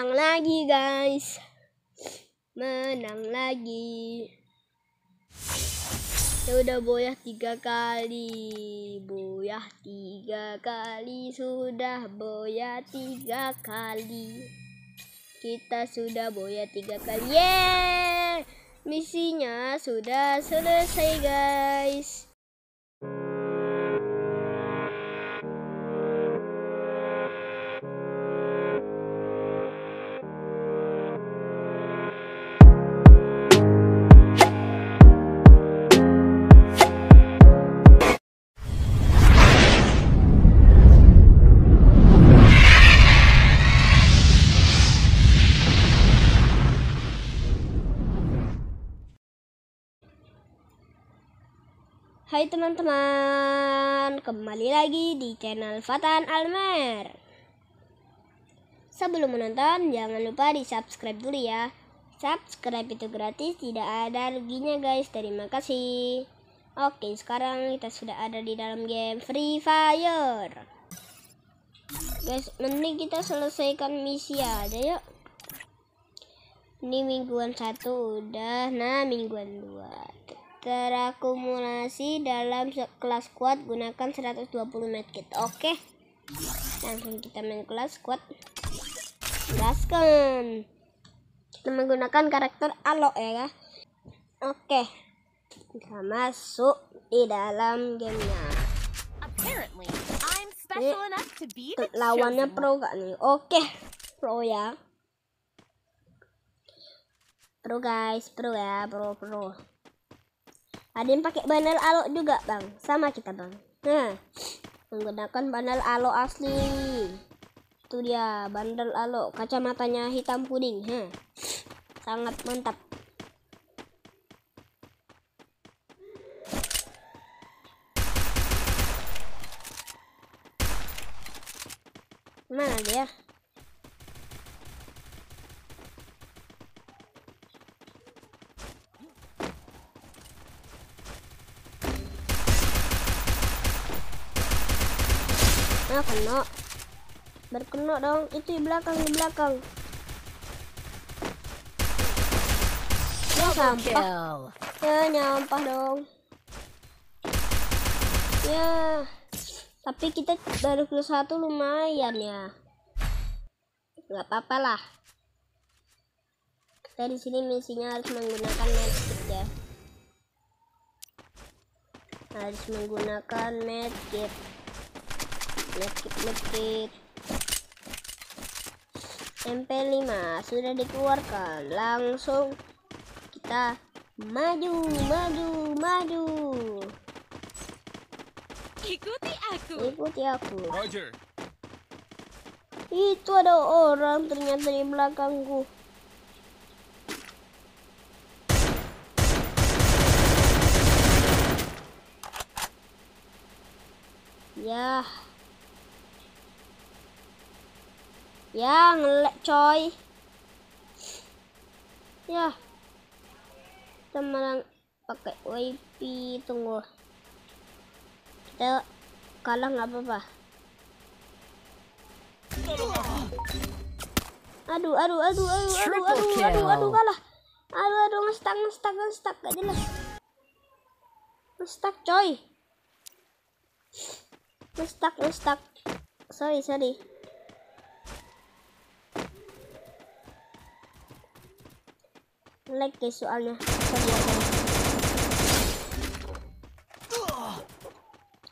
menang lagi guys menang lagi ya udah boyah tiga kali boyah tiga kali sudah boyah tiga kali kita sudah boyah tiga kali yeah misinya sudah selesai guys Hai teman-teman, kembali lagi di channel Fatan Almer. Sebelum menonton, jangan lupa di subscribe dulu ya. Subscribe itu gratis, tidak ada ruginya guys. Terima kasih. Oke, sekarang kita sudah ada di dalam game Free Fire. Guys, mending kita selesaikan misi aja yuk. Ini mingguan satu udah, nah mingguan dua. Tuh terakumulasi dalam kelas squat gunakan 120 medkit oke langsung kita main kelas squat gaskan kita menggunakan karakter alo ya, ya. oke kita masuk di dalam gamenya ini lawannya pro gak nih oke pro ya pro guys pro ya pro pro ada yang pakai banal alo juga bang sama kita bang nah menggunakan banal alo asli itu dia bandel alo kacamatanya hitam kuning hah, sangat mantap mana dia kena kena berkena dong itu di belakang di belakang ya nyampah ya nyampah dong ya tapi kita baru ke satu lumayan ya nggak apa-apa lah kita di sini misinya harus menggunakan magic ya harus menggunakan magic medkit medkit MP5 sudah dikeluarkan langsung kita maju maju maju ikuti aku ikuti aku Roger itu ada orang ternyata di belakangku ya Ya, ngelek coy. Ya. teman yang pakai WP tunggu. Kita kalah nggak apa-apa. Aduh, aduh, aduh, aduh, aduh, aduh, aduh, aduh, kalah. Aduh, aduh, ngestak, ngestak, ngestak, gak jelas. Ngestak, coy. Ngestak, ngestak. Sorry, sorry. lag ya guys soalnya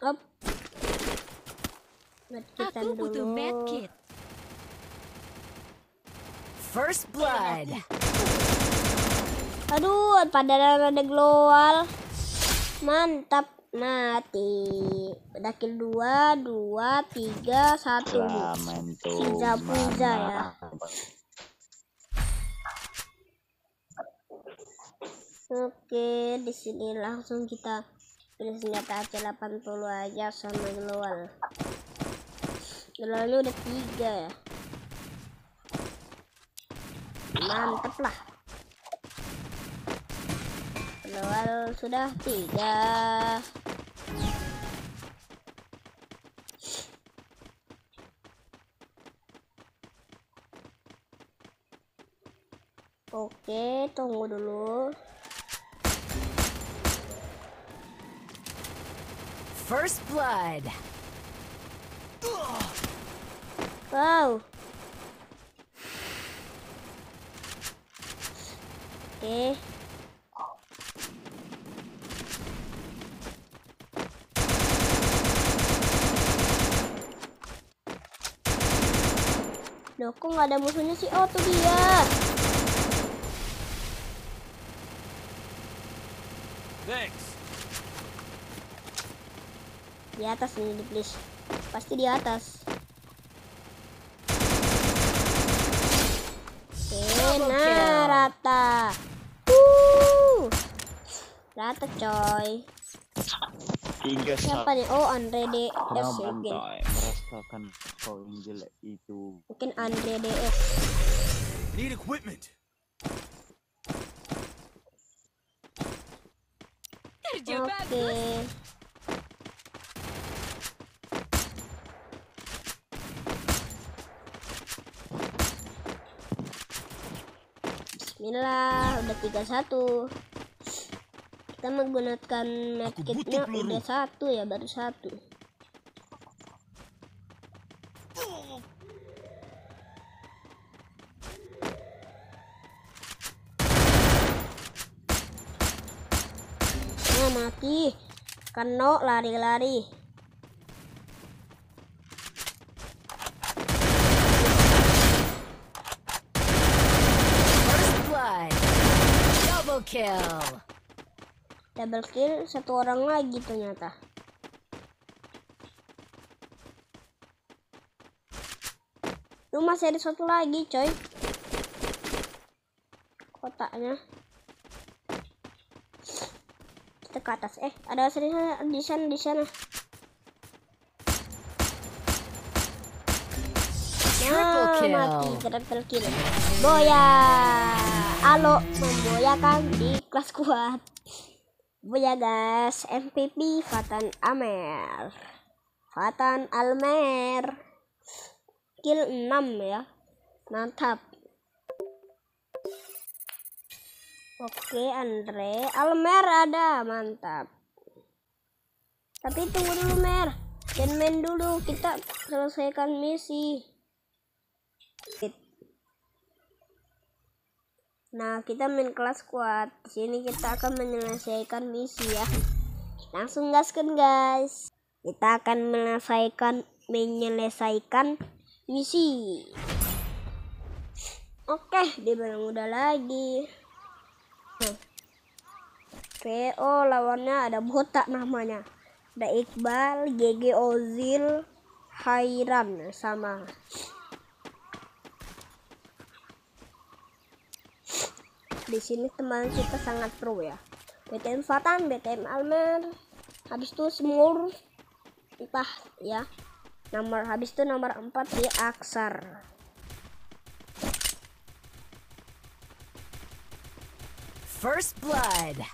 up medkitan aku butuh medkit first blood aduh pada ada global. mantap mati udah kill dua 2 tiga satu si puja ya Oke, di sini langsung kita pilih senjata AC80 aja sama global. Globalnya udah tiga ya. Mantep lah. Global sudah tiga. Oke, tunggu dulu. First blood. Wow. Okay. Eh. Loh, kok nggak ada musuhnya sih? Oh, tuh dia. di atas nih di please pasti di atas oke nah rata uh rata coy siapa nih oh Andre d mungkin ya, merasakan kau yang jelek itu mungkin Andre DS need equipment Oke. Okay. Bismillah udah tiga satu. kita menggunakan medkitnya udah satu ya baru satu nah, mati Kenok lari-lari kill. Double kill satu orang lagi ternyata. Lu masih ada satu lagi, coy. Kotaknya. Kita ke atas. Eh, ada seri sana, di sana, di sana. Triple ah, Mati, triple kill. Boya. Alo memboyakan di kelas kuat. guys, MPP Fatan Amer. Fatan Almer. Kill 6 ya. Mantap. Oke, Andre. Almer ada, mantap. Tapi tunggu dulu, Mer. Jangan main dulu, kita selesaikan misi. Nah, kita main kelas kuat. Di sini kita akan menyelesaikan misi ya. Langsung gaskan, guys. Kita akan menyelesaikan menyelesaikan misi. Oke, dia belum udah lagi. Nah. PO lawannya ada botak namanya. Ada Iqbal, GG Ozil, Hairan sama di sini teman kita sangat pro ya BTM Fatan BTM Almer habis itu semur entah ya nomor habis itu nomor 4 di Aksar First Blood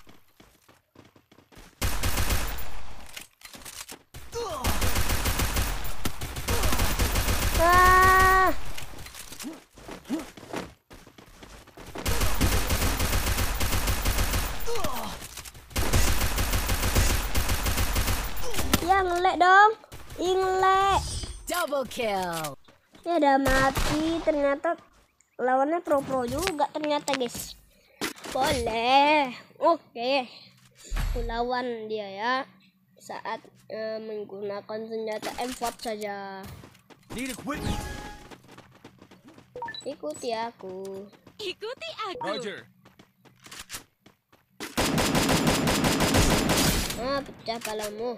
kill. Ya udah mati ternyata lawannya pro-pro juga ternyata guys. Boleh. Oke. Okay. lawan dia ya saat uh, menggunakan senjata M4 saja. Ikuti aku. Ikuti aku. Roger. Ah, pecah palamu.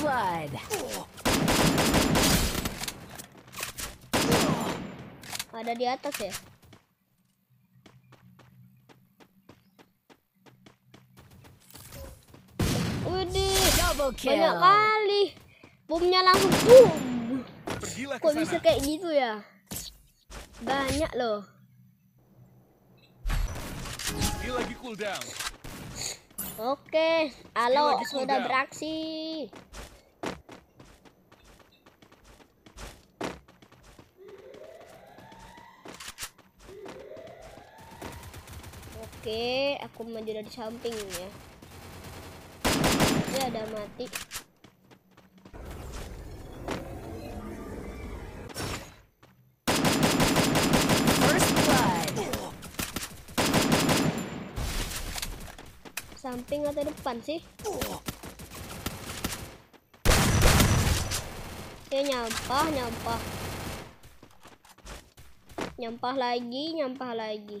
blood. Ada di atas ya? Widih, banyak kali. Bomnya langsung boom. Kok bisa kayak gitu ya? Banyak loh. lagi cooldown. Oke, halo sudah beraksi. Oke, aku maju dari samping ya. Dia ada mati. Samping atau depan sih? Dia ya, nyampah, nyampah. Nyampah lagi, nyampah lagi.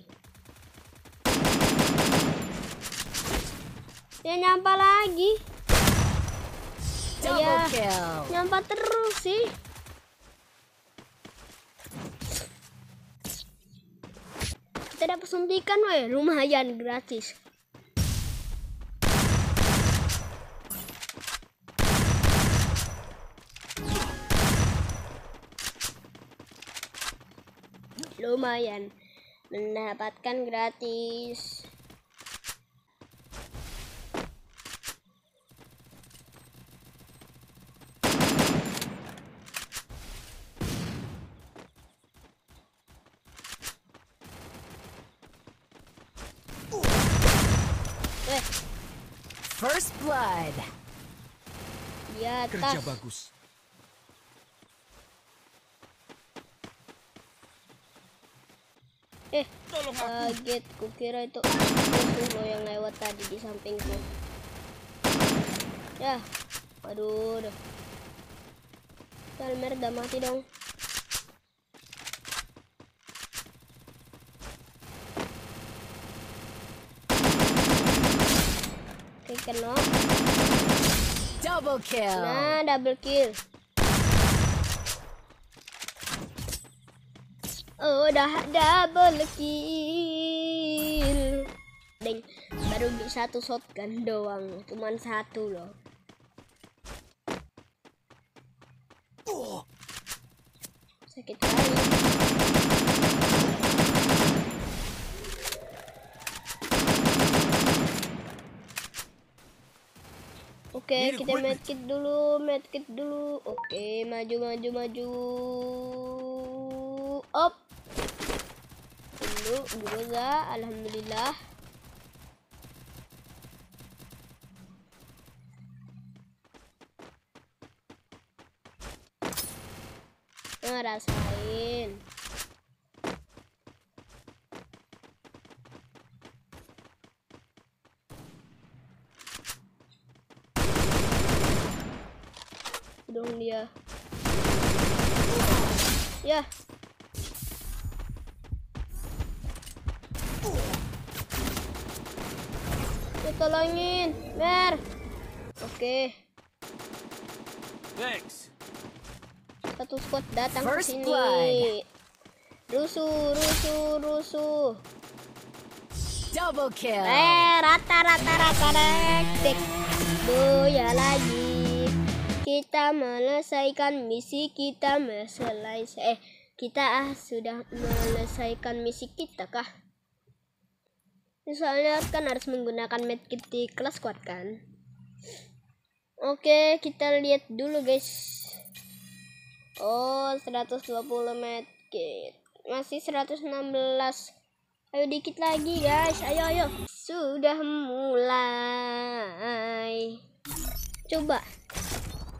Ya nyampa lagi. Iya. Nyampa terus sih. Kita dapat suntikan weh, lumayan gratis. Lumayan mendapatkan gratis. atas. Kerja bagus. Eh, Tolong kaget. Kukira itu itu lo yang lewat tadi di sampingku. Ya, aduh Duh. Kalmer udah mati dong. Oke, kenapa? Double kill. Nah, double kill. Oh, dah double kill. Deng, baru beli satu shotgun doang, cuman satu loh. Sakit kali. okay, kita medkit dulu, medkit dulu. Oke, okay, maju maju maju. Up. Dulu juga, alhamdulillah. Ngerasa. dong dia ya kita tolongin mer oke thanks satu squad datang ke sini rusuh rusuh rusuh double kill eh rata rata rata tek boya lagi kita menyelesaikan misi kita selesai eh kita ah sudah menyelesaikan misi kita kah soalnya kan harus menggunakan medkit di kelas kuat kan oke kita lihat dulu guys oh 120 medkit masih 116 ayo dikit lagi guys ayo ayo sudah mulai coba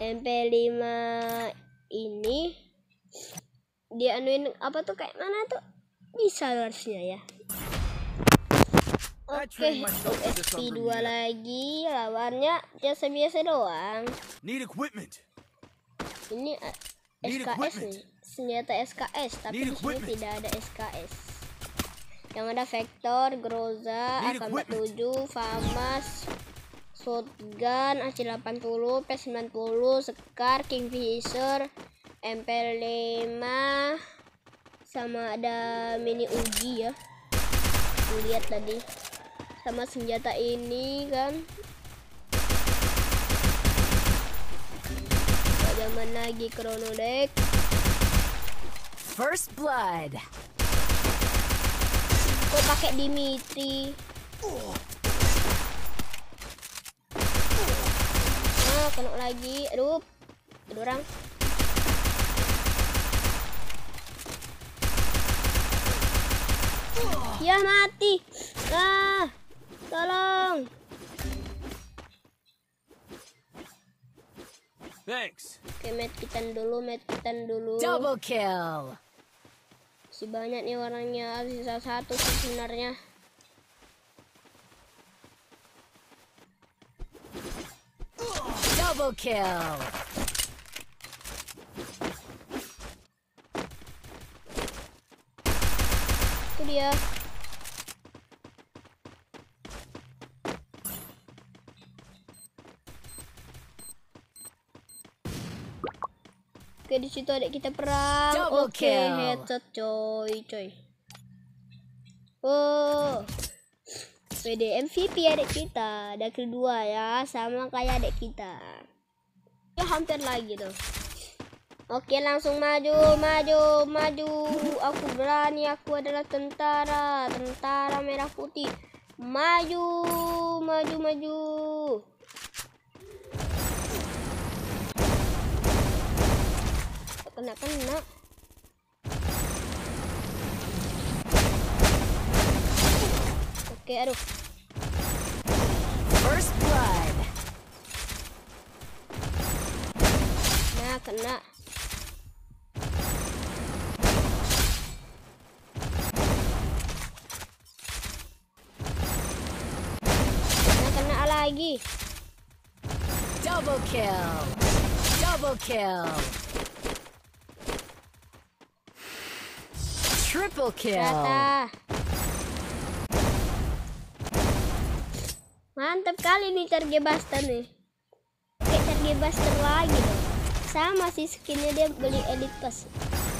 MP5 ini dia dianuin apa tuh kayak mana tuh bisa harusnya ya oke okay, SP2 lagi lawannya biasa-biasa doang Need equipment. ini SKS eh, nih senjata SKS tapi di tidak ada SKS yang ada vektor, Groza, AK-47, Famas, shotgun AC80 P90 Sekar Kingfisher MP5 sama ada mini uji ya lihat tadi sama senjata ini kan zaman lagi chrono deck first blood kok pakai Dimitri oh. kena lagi. Aduh. Ada orang. Ya mati. Ah. Tolong. Thanks. Oke, kita dulu, kita dulu. Double kill. Si banyak nih orangnya, sisa satu sebenarnya. Double kill. Itu dia. Oke di situ ada kita perang. Double Oke, kill. headshot coy coy. Oh. SPD MVP adik kita ada kedua ya sama kayak adik kita ya hampir lagi tuh oke langsung maju maju maju aku berani aku adalah tentara tentara merah putih maju maju maju kena kena quiero. First blood. Nah, kena. Nah, kena lagi. Double kill. Double kill. Triple kill. Rata. Mantap kali nih Charge Buster nih. Oke, Charge Buster lagi dong. Sama sih skinnya dia beli Elite Pass.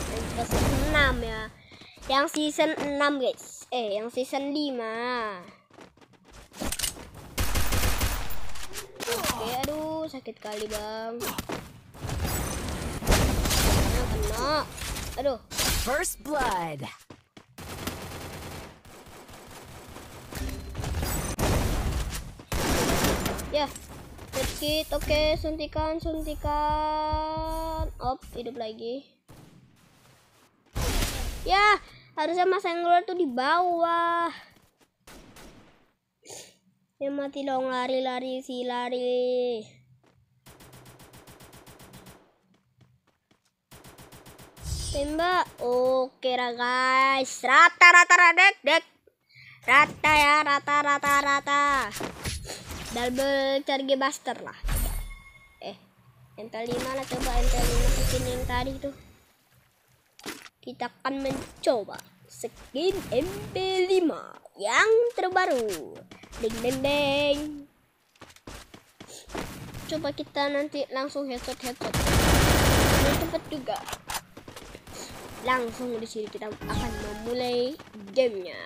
Elite Pass 6 ya. Yang season 6 guys. Eh, yang season 5. Oke, aduh sakit kali bang. Kena, kena. Aduh. First blood. ya sedikit oke okay. suntikan suntikan op hidup lagi ya harusnya mas angler tuh di bawah ya mati dong lari-lari si lari tembak oke lah guys rata rata radek dek rata ya rata rata rata double charge buster lah eh entah 5 lah coba MPL 5 skin yang tadi tuh kita akan mencoba skin MP5 yang terbaru ding ding ding coba kita nanti langsung headshot headshot ini cepet juga langsung di sini kita akan memulai gamenya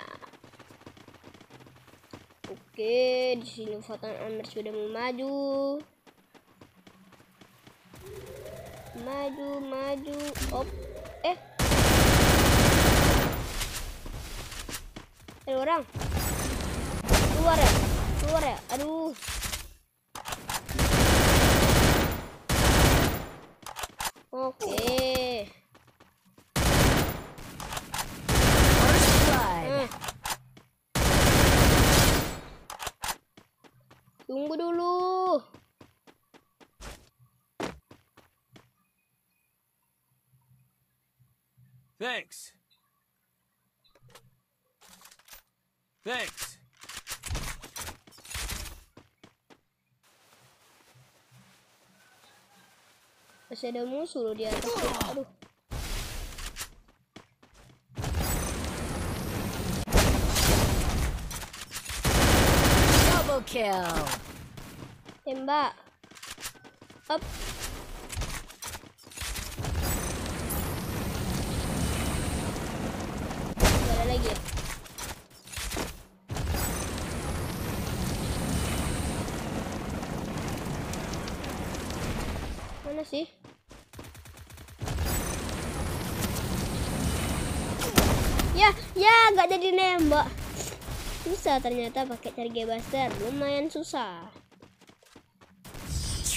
Oke, di sini Foton Amir sudah memaju. Maju, maju. Op. Eh. Ada orang. Keluar ya. Keluar ya. Aduh. Oke. Okay. Thanks. Thanks. Masih ada musuh loh di atas. Aduh. Double kill. Tembak. Up. sih? Ya, ya nggak jadi nembak. bisa ternyata pakai charge buster, lumayan susah.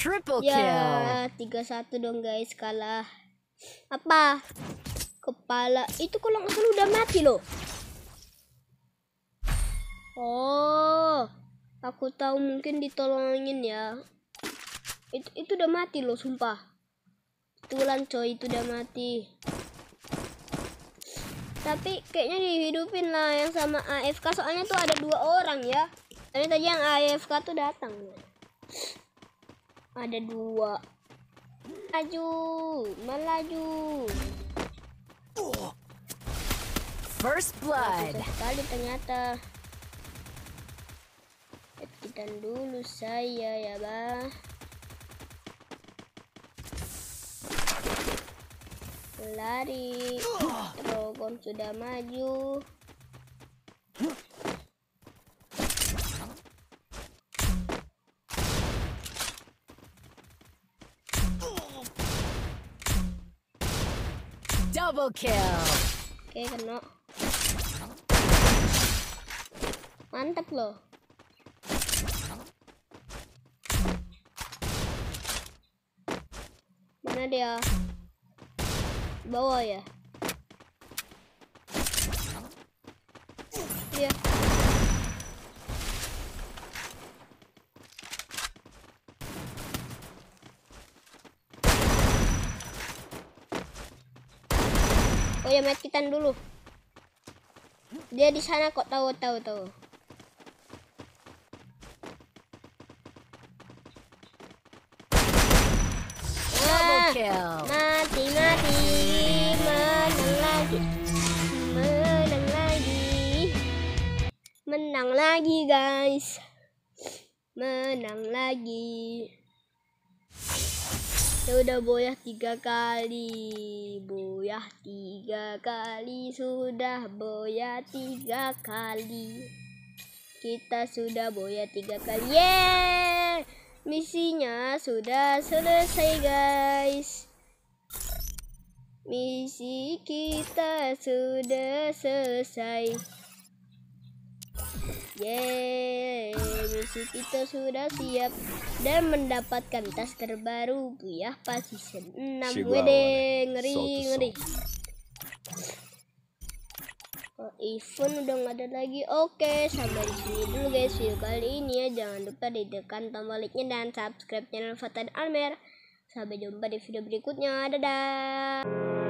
Triple ya, kill. Ya, tiga satu dong guys kalah. Apa? Kepala itu kalau nggak salah udah mati loh. Oh, aku tahu mungkin ditolongin ya itu itu udah mati loh sumpah tulan coy itu udah mati tapi kayaknya dihidupin lah yang sama AFK soalnya tuh ada dua orang ya tadi tadi yang AFK tuh datang ada dua melaju melaju first blood kali ternyata kita dulu saya ya bah lari Drogon sudah maju Double kill. Oke, okay, kena. Mantap loh. Mana dia? bawah ya iya oh ya medkitan dulu dia di sana kok tahu tahu tahu kill. Nah, menang lagi guys menang lagi ya udah boyah tiga kali boyah tiga kali sudah boyah tiga kali kita sudah boyah tiga kali yeah misinya sudah selesai guys misi kita sudah selesai Yeay, misi kita sudah siap dan mendapatkan tas terbaru Buyah pas season 6 Wede, ngeri, ngeri Oh, event udah nggak ada lagi. Oke, sampai di sini dulu guys video kali ini ya. Jangan lupa ditekan tombol like-nya dan subscribe channel Fatan Almer. Sampai jumpa di video berikutnya. Dadah.